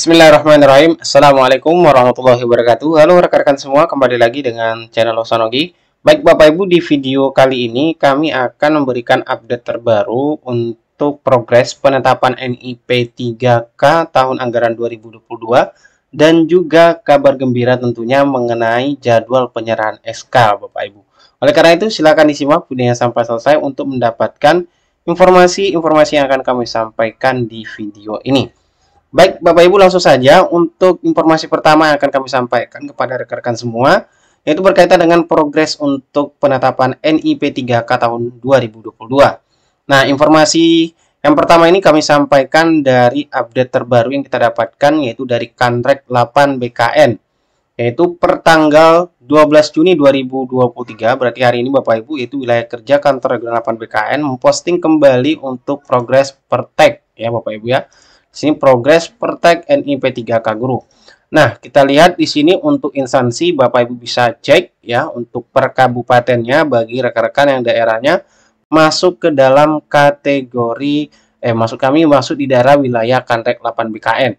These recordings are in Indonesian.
Bismillahirrahmanirrahim. Assalamualaikum warahmatullahi wabarakatuh. Halo rekan-rekan semua, kembali lagi dengan channel Osanogi. Baik Bapak Ibu, di video kali ini kami akan memberikan update terbaru untuk progres penetapan NIP 3K tahun anggaran 2022 dan juga kabar gembira tentunya mengenai jadwal penyerahan SK Bapak Ibu. Oleh karena itu silakan disimak videonya sampai selesai untuk mendapatkan informasi-informasi yang akan kami sampaikan di video ini. Baik, Bapak Ibu langsung saja untuk informasi pertama yang akan kami sampaikan kepada rekan-rekan semua yaitu berkaitan dengan progres untuk penetapan NIP 3K tahun 2022. Nah, informasi yang pertama ini kami sampaikan dari update terbaru yang kita dapatkan yaitu dari Kantrek 8 BKN yaitu per tanggal 12 Juni 2023 berarti hari ini Bapak Ibu yaitu wilayah kerja kantor Regional 8 BKN memposting kembali untuk progres pertek ya Bapak Ibu ya Sini progress tag NIP3K guru. Nah, kita lihat di sini untuk instansi Bapak Ibu bisa cek ya untuk per kabupatennya bagi rekan-rekan yang daerahnya masuk ke dalam kategori eh masuk kami masuk di daerah wilayah kantrek 8 BKN.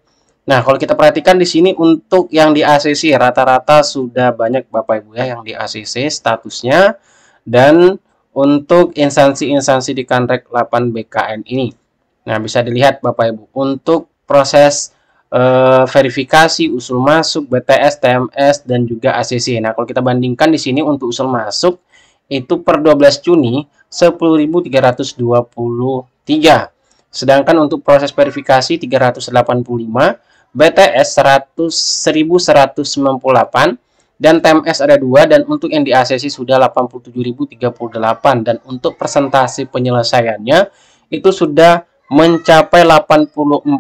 Nah, kalau kita perhatikan di sini untuk yang di ACC rata-rata sudah banyak Bapak Ibu ya yang di ACC statusnya dan untuk instansi-instansi di kantrek 8 BKN ini. Nah, bisa dilihat Bapak Ibu untuk proses eh, verifikasi usul masuk BTS, TMS dan juga ACC. Nah, kalau kita bandingkan di sini untuk usul masuk itu per 12 Juni 10.323. Sedangkan untuk proses verifikasi 385, BTS puluh 1198 dan TMS ada 2 dan untuk yang di ACC sudah 87.038 dan untuk persentase penyelesaiannya itu sudah mencapai 84,65%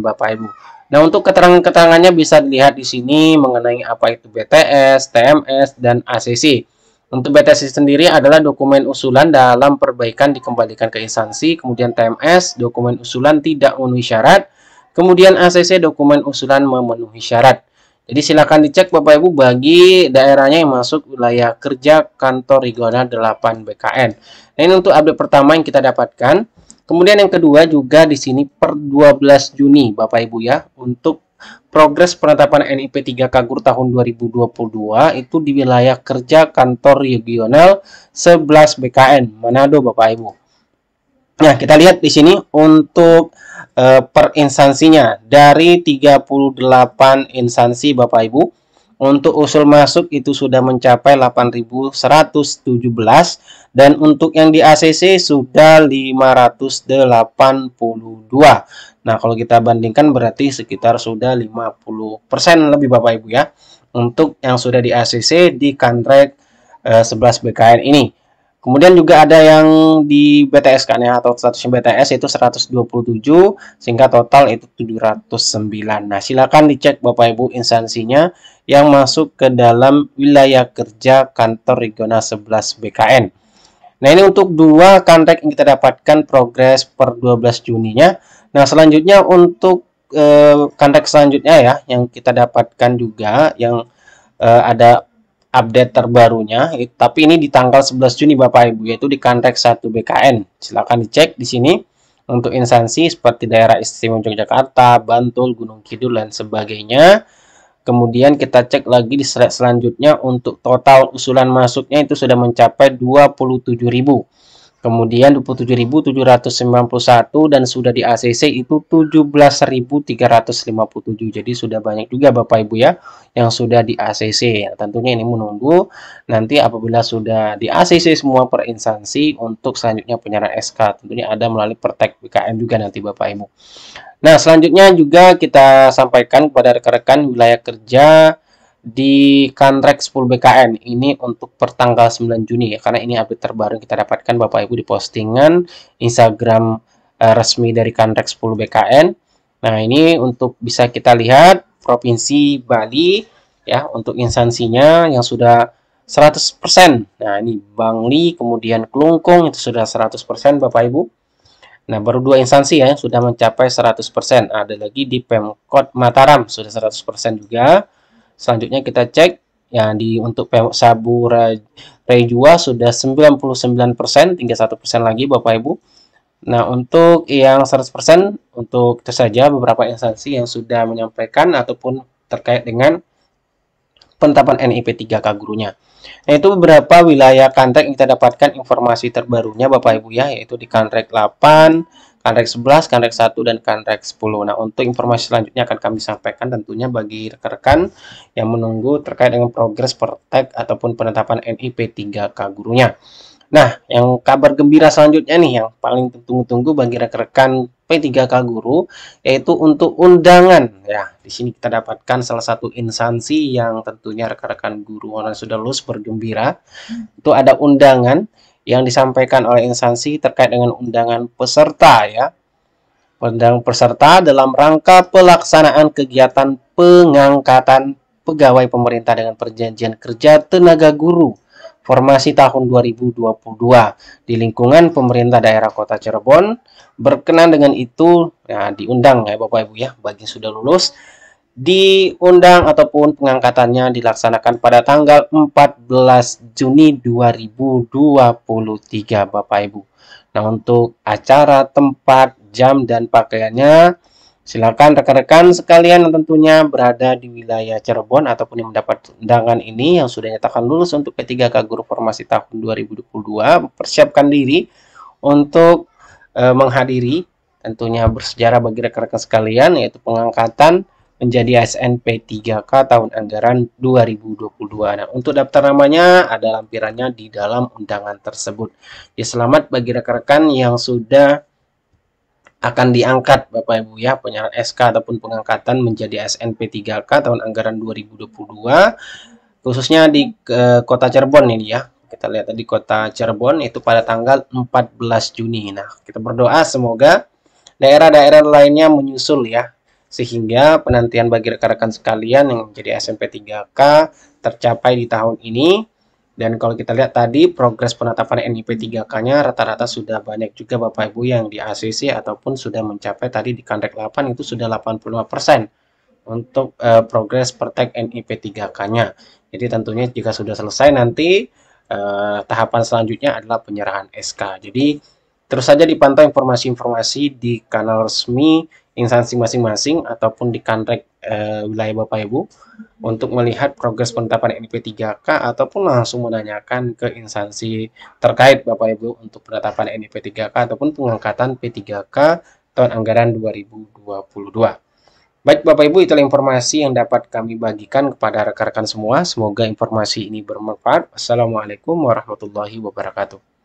Bapak Ibu. Nah, untuk keterangan-keterangannya bisa dilihat di sini mengenai apa itu BTS, TMS, dan ACC. Untuk BTS sendiri adalah dokumen usulan dalam perbaikan dikembalikan ke instansi, kemudian TMS, dokumen usulan tidak memenuhi syarat, kemudian ACC, dokumen usulan memenuhi syarat. Jadi silakan dicek Bapak Ibu bagi daerahnya yang masuk wilayah kerja kantor regional 8 BKN. Nah, ini untuk update pertama yang kita dapatkan. Kemudian yang kedua juga di sini per 12 Juni Bapak Ibu ya untuk progres penetapan NIP 3 Kagur tahun 2022 itu di wilayah kerja kantor regional 11 BKN Manado Bapak Ibu. Nah, kita lihat di sini untuk eh, per instansinya dari 38 instansi Bapak Ibu. Untuk usul masuk itu sudah mencapai 8.117 dan untuk yang di ACC sudah 582. Nah, kalau kita bandingkan berarti sekitar sudah 50% lebih Bapak Ibu ya untuk yang sudah di ACC di kontrak eh, 11 BKN ini. Kemudian juga ada yang di BTS kan ya atau statusnya BTS itu 127 sehingga total itu 709. Nah, silakan dicek Bapak Ibu instansinya yang masuk ke dalam wilayah kerja kantor regional 11 BKN. Nah, ini untuk dua kontrak yang kita dapatkan progres per 12 Juni nya. Nah, selanjutnya untuk eh, kantek selanjutnya ya yang kita dapatkan juga yang eh, ada update terbarunya tapi ini di tanggal 11 Juni Bapak Ibu yaitu di konteks 1 BKN silahkan dicek di sini untuk instansi seperti daerah istimewa Yogyakarta, Bantul, Gunung Kidul dan sebagainya kemudian kita cek lagi di slide selanjutnya untuk total usulan masuknya itu sudah mencapai 27.000 kemudian 27.791 dan sudah di ACC itu 17.357 jadi sudah banyak juga Bapak Ibu ya yang sudah di ACC tentunya ini menunggu nanti apabila sudah di ACC semua per instansi untuk selanjutnya penyerahan SK tentunya ada melalui pertek BKM juga nanti Bapak Ibu nah selanjutnya juga kita sampaikan kepada rekan-rekan wilayah kerja di kontrak 10 BKN ini untuk pertanggal 9 Juni ya karena ini update terbaru yang kita dapatkan Bapak Ibu di postingan Instagram eh, resmi dari kontrak 10 BKN nah ini untuk bisa kita lihat Provinsi Bali ya untuk instansinya yang sudah 100% nah ini Bangli kemudian klungkung itu sudah 100% Bapak Ibu Nah, baru dua instansi ya yang sudah mencapai 100%. Ada lagi di Pemkot Mataram sudah 100% juga. Selanjutnya kita cek ya di untuk sabu rejua sudah 99% tinggal persen lagi Bapak Ibu. Nah, untuk yang 100% untuk itu saja beberapa instansi yang sudah menyampaikan ataupun terkait dengan penetapan NIP 3K gurunya. Nah, itu beberapa wilayah kantrek yang kita dapatkan informasi terbarunya Bapak Ibu ya, yaitu di kantrek 8, Kanrek 11, Kanrek 1, dan Kanrek 10. Nah, untuk informasi selanjutnya akan kami sampaikan tentunya bagi rekan-rekan yang menunggu terkait dengan progres pertek ataupun penetapan NIP 3K gurunya. Nah, yang kabar gembira selanjutnya nih yang paling tunggu tunggu bagi rekan-rekan P3K guru yaitu untuk undangan ya. Di sini kita dapatkan salah satu instansi yang tentunya rekan-rekan guru orang sudah lulus bergembira. Hmm. Itu ada undangan yang disampaikan oleh instansi terkait dengan undangan peserta ya. Undangan peserta dalam rangka pelaksanaan kegiatan pengangkatan pegawai pemerintah dengan perjanjian kerja tenaga guru formasi tahun 2022 di lingkungan pemerintah daerah kota Cirebon berkenan dengan itu ya, diundang ya Bapak Ibu ya bagi sudah lulus diundang ataupun pengangkatannya dilaksanakan pada tanggal 14 Juni 2023 Bapak Ibu. Nah untuk acara tempat jam dan pakaiannya silakan rekan-rekan sekalian yang tentunya berada di wilayah Cirebon ataupun yang mendapat undangan ini yang sudah nyatakan lulus untuk P3K Guru Formasi tahun 2022 persiapkan diri untuk e, menghadiri tentunya bersejarah bagi rekan-rekan sekalian yaitu pengangkatan menjadi ASN P3K tahun anggaran 2022. Nah, untuk daftar namanya ada lampirannya di dalam undangan tersebut. Ya selamat bagi rekan-rekan yang sudah akan diangkat Bapak Ibu ya penyerahan SK ataupun pengangkatan menjadi ASN P3K tahun anggaran 2022 khususnya di ke, kota Cirebon ini ya kita lihat tadi kota Cirebon itu pada tanggal 14 Juni nah kita berdoa semoga daerah-daerah lainnya menyusul ya sehingga penantian bagi rekan-rekan sekalian yang menjadi SMP 3K tercapai di tahun ini. Dan kalau kita lihat tadi progres penetapan NIP 3K-nya rata-rata sudah banyak juga Bapak Ibu yang di ACC ataupun sudah mencapai tadi di kandek 8 itu sudah 85% untuk uh, progres pertek NIP 3K-nya. Jadi tentunya jika sudah selesai nanti uh, tahapan selanjutnya adalah penyerahan SK. Jadi Terus saja dipantau informasi-informasi di kanal resmi instansi masing-masing ataupun di kanrek e, wilayah Bapak Ibu untuk melihat progres penetapan NIP 3K ataupun langsung menanyakan ke instansi terkait Bapak Ibu untuk penetapan NIP 3K ataupun pengangkatan P3K tahun anggaran 2022. Baik Bapak Ibu, itulah informasi yang dapat kami bagikan kepada rekan-rekan semua. Semoga informasi ini bermanfaat. Assalamualaikum warahmatullahi wabarakatuh.